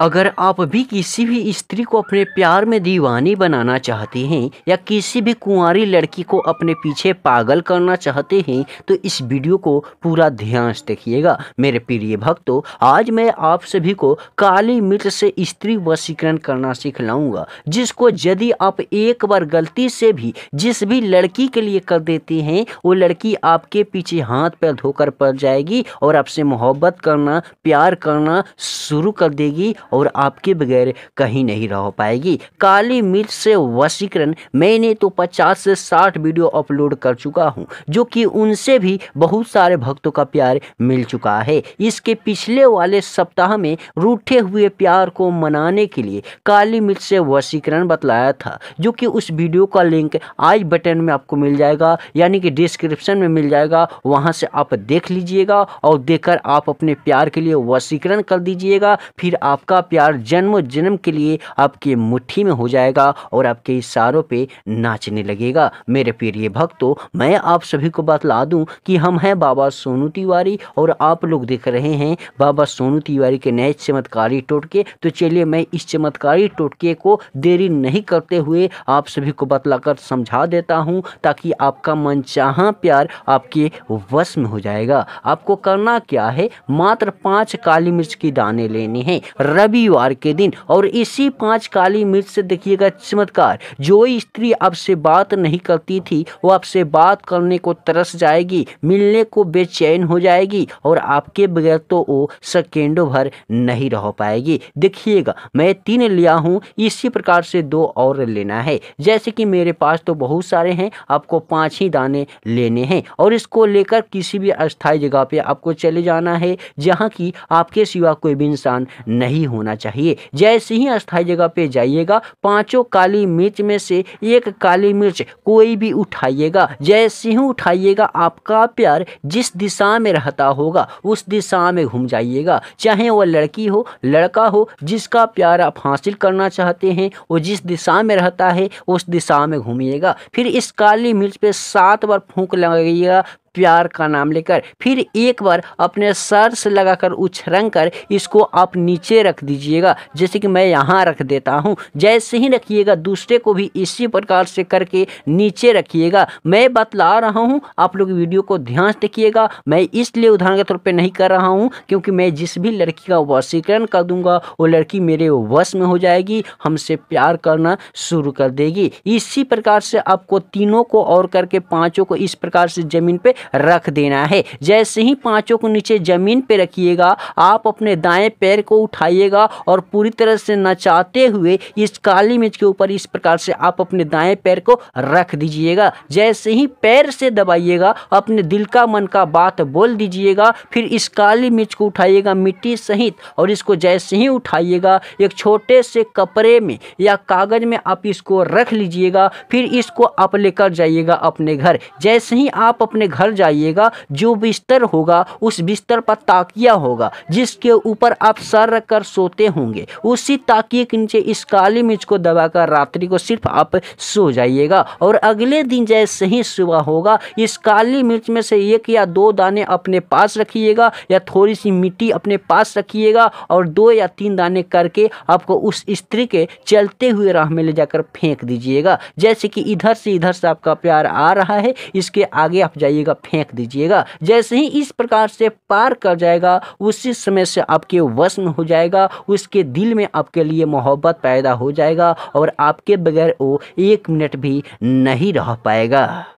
अगर आप भी किसी भी स्त्री को अपने प्यार में दीवानी बनाना चाहते हैं या किसी भी कुंवारी लड़की को अपने पीछे पागल करना चाहते हैं तो इस वीडियो को पूरा ध्यान से देखिएगा मेरे प्रिय भक्तों आज मैं आप सभी को काली मिर्च से स्त्री वशीकरण करना सिखलाऊंगा जिसको यदि आप एक बार गलती से भी जिस भी लड़की के लिए कर देते हैं वो लड़की आपके पीछे हाथ पैर धोकर पड़ जाएगी और आपसे मोहब्बत करना प्यार करना शुरू कर देगी और आपके बगैर कहीं नहीं रह पाएगी काली मिर्च से वशीकरण मैंने तो पचास से साठ वीडियो अपलोड कर चुका हूँ जो कि उनसे भी बहुत सारे भक्तों का प्यार मिल चुका है इसके पिछले वाले सप्ताह में रूठे हुए प्यार को मनाने के लिए काली मिर्च से वशीकरण बतलाया था जो कि उस वीडियो का लिंक आई बटन में आपको मिल जाएगा यानी कि डिस्क्रिप्शन में मिल जाएगा वहाँ से आप देख लीजिएगा और देखकर आप अपने प्यार के लिए वशीकरण कर दीजिएगा फिर आपका आपका प्यार जन्म जन्म के लिए आपके मुट्ठी में हो जाएगा और आपके इशारों पे नाचने लगेगा मेरे प्रिय भक्तों मैं आप सभी को बतला दूं कि हम हैं बाबा सोनू तिवारी और आप लोग देख रहे हैं बाबा सोनू तिवारी के नए चमत्कारी टोटके तो चलिए मैं इस चमत्कारी टोटके को देरी नहीं करते हुए आप सभी को बतलाकर समझा देता हूँ ताकि आपका चाह प्यार आपके वश में हो जाएगा आपको करना क्या है मात्र पाँच काली मिर्च की दाने लेनी है रवि रविवार के दिन और इसी पांच काली मिर्च से देखिएगा चमत्कार जो स्त्री आपसे बात नहीं करती थी वो आपसे बात करने को तरस जाएगी मिलने को बेचैन हो जाएगी और आपके बगैर तो वो सेकेंडों भर नहीं रह पाएगी देखिएगा मैं तीन लिया हूँ इसी प्रकार से दो और लेना है जैसे कि मेरे पास तो बहुत सारे हैं आपको पाँच ही दाने लेने हैं और इसको लेकर किसी भी अस्थायी जगह पे आपको चले जाना है जहाँ की आपके सिवा कोई भी इंसान नहीं हो होना चाहिए जैसे ही अस्थाई जगह पे जाइएगा पांचों काली मिर्च में से एक काली मिर्च कोई भी उठाइएगा जैसे ही उठाइएगा आपका प्यार जिस दिशा में रहता होगा उस दिशा में घूम जाइएगा चाहे वह लड़की हो लड़का हो जिसका प्यार आप हासिल करना चाहते हैं वो जिस दिशा में रहता है उस दिशा में घूमिएगा फिर इस काली मिर्च पे सात बार फूंक लगाइएगा प्यार का नाम लेकर फिर एक बार अपने सर से लगाकर उछरंग कर इसको आप नीचे रख दीजिएगा जैसे कि मैं यहाँ रख देता हूँ जैसे ही रखिएगा दूसरे को भी इसी प्रकार से करके नीचे रखिएगा मैं बतला रहा हूँ आप लोग वीडियो को ध्यान से देखिएगा मैं इसलिए उदाहरण के तौर पर नहीं कर रहा हूँ क्योंकि मैं जिस भी लड़की का वशीकरण कर दूंगा वो लड़की मेरे वश में हो जाएगी हमसे प्यार करना शुरू कर देगी इसी प्रकार से आपको तीनों को और करके पाँचों को इस प्रकार से ज़मीन पर रख देना है जैसे ही पाँचों को नीचे ज़मीन पर रखिएगा आप अपने दाएं पैर को उठाइएगा और पूरी तरह से नचाते हुए इस काली मिर्च के ऊपर इस प्रकार से आप अपने दाएं पैर को रख दीजिएगा जैसे ही पैर से दबाइएगा अपने दिल का मन का बात बोल दीजिएगा फिर इस काली मिर्च को उठाइएगा मिट्टी सहित और इसको जैसे ही उठाइएगा एक छोटे से कपड़े में या कागज़ में आप इसको रख लीजिएगा फिर इसको आप लेकर जाइएगा अपने घर जैसे ही आप अपने घर घर जाइएगा जो बिस्तर होगा उस बिस्तर पर ताकिया होगा जिसके ऊपर आप सर रख कर सोते होंगे उसी ताकिए के नीचे इस काली मिर्च को दबाकर रात्रि को सिर्फ आप सो जाइएगा और अगले दिन जैसे ही सुबह होगा इस काली मिर्च में से एक या दो दाने अपने पास रखिएगा या थोड़ी सी मिट्टी अपने पास रखिएगा और दो या तीन दाने करके आपको उस स्त्री के चलते हुए राह में ले जाकर फेंक दीजिएगा जैसे कि इधर से इधर से आपका प्यार आ रहा है इसके आगे आप जाइएगा फेंक दीजिएगा जैसे ही इस प्रकार से पार कर जाएगा उसी समय से आपके वस्म हो जाएगा उसके दिल में आपके लिए मोहब्बत पैदा हो जाएगा और आपके बगैर वो एक मिनट भी नहीं रह पाएगा